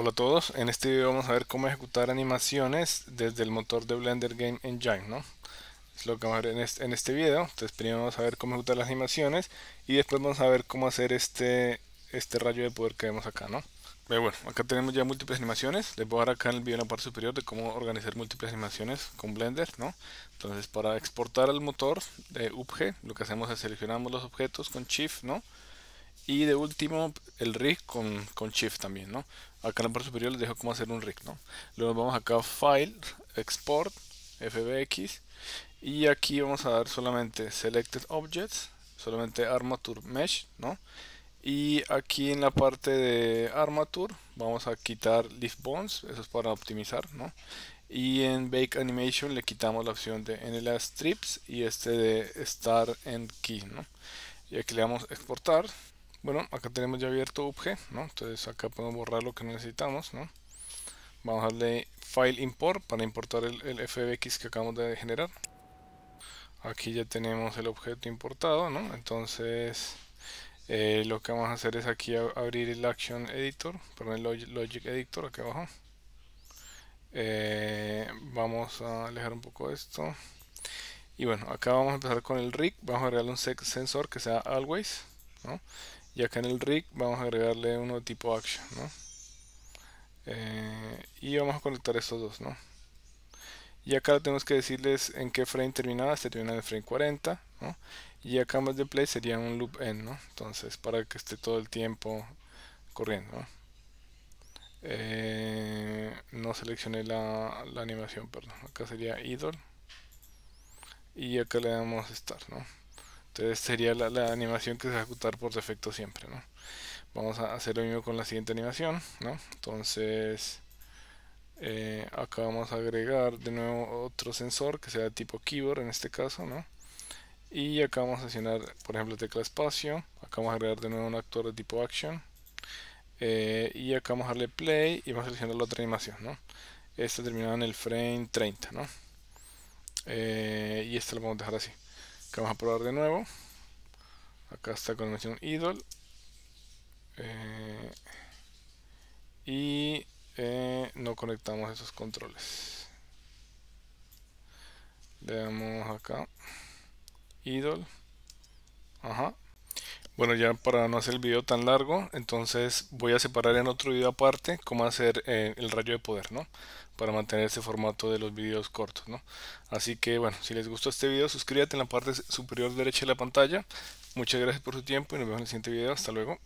Hola a todos, en este video vamos a ver cómo ejecutar animaciones desde el motor de Blender Game Engine, ¿no? Es lo que vamos a ver en este, video, entonces primero vamos a ver cómo ejecutar las animaciones y después vamos a ver cómo hacer este, este rayo de poder que vemos acá, ¿no? bueno, acá tenemos ya múltiples animaciones, les voy a dar acá en el video en la parte superior de cómo organizar múltiples animaciones con Blender, ¿no? Entonces para exportar al motor de UPG, lo que hacemos es seleccionamos los objetos con Shift, ¿no? Y de último, el rig con, con shift también, ¿no? Acá en la parte superior les dejo cómo hacer un rig, ¿no? Luego vamos acá a File, Export, FBX. Y aquí vamos a dar solamente Selected Objects, solamente Armature Mesh, ¿no? Y aquí en la parte de Armature vamos a quitar Leaf Bones, eso es para optimizar, ¿no? Y en Bake Animation le quitamos la opción de NLA Strips y este de Star and Key, ¿no? Y aquí le damos Exportar. Bueno, acá tenemos ya abierto UPG, ¿no? Entonces acá podemos borrar lo que necesitamos, ¿no? Vamos a darle File Import para importar el, FBX que acabamos de generar. Aquí ya tenemos el objeto importado, ¿no? Entonces eh, lo que vamos a hacer es aquí abrir el Action Editor, perdón, el Logic Editor acá abajo. Eh, vamos a alejar un poco esto. Y bueno, acá vamos a empezar con el rig. Vamos a agregarle un sensor que sea Always, ¿no? y acá en el rig vamos a agregarle uno tipo action ¿no? Eh, y vamos a conectar estos dos ¿no? y acá tenemos que decirles en qué frame terminaba, se termina en el frame 40 ¿no? y acá más de play sería un loop end ¿no? entonces para que esté todo el tiempo corriendo ¿no? Eh, no seleccioné la, animación, perdón. Acá sería idle Y acá le damos start, ¿no? Este, sería la, animación que se va a ejecutar por defecto siempre, Vamos a hacer lo mismo con la siguiente animación, ¿no? Entonces, eh, acá vamos a agregar de nuevo otro sensor que sea de tipo keyboard en este caso, Y acá vamos a seleccionar por ejemplo, tecla espacio. Acá vamos a agregar de nuevo un actor de tipo action. Eh, y acá vamos a darle play y vamos a seleccionar la otra animación, ¿no? Esta terminada en el frame 30, eh, y esta la vamos a dejar así. Acá vamos a probar de nuevo. Acá está con la mención idol. Eh, y eh, no conectamos esos controles. Le acá. Idol. Ajá. Bueno, ya para no hacer el video tan largo, entonces voy a separar en otro video aparte cómo hacer eh, el rayo de poder, ¿no? Para mantener este formato de los videos cortos, ¿no? Así que, bueno, si les gustó este video, suscríbete en la parte superior derecha de la pantalla. Muchas gracias por su tiempo y nos vemos en el siguiente video. Hasta luego.